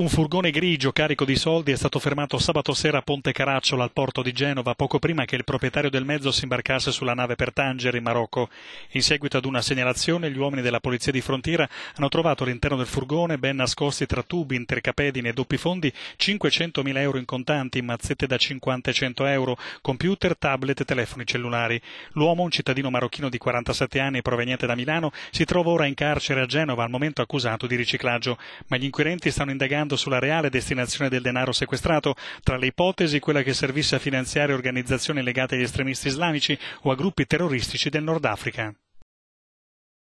Un furgone grigio carico di soldi è stato fermato sabato sera a Ponte Caracciolo al porto di Genova poco prima che il proprietario del mezzo si imbarcasse sulla nave per Tangeri in Marocco. In seguito ad una segnalazione, gli uomini della polizia di frontiera hanno trovato all'interno del furgone, ben nascosti tra tubi, intercapedini e doppi fondi, 500.000 euro in contanti, mazzette da 50 e 100 euro, computer, tablet e telefoni cellulari. L'uomo, un cittadino marocchino di 47 anni proveniente da Milano, si trova ora in carcere a Genova, al momento accusato di riciclaggio, ma gli inquirenti stanno indagando confrontando sulla reale destinazione del denaro sequestrato, tra le ipotesi quella che servisse a finanziare organizzazioni legate agli estremisti islamici o a gruppi terroristici del Nord Africa.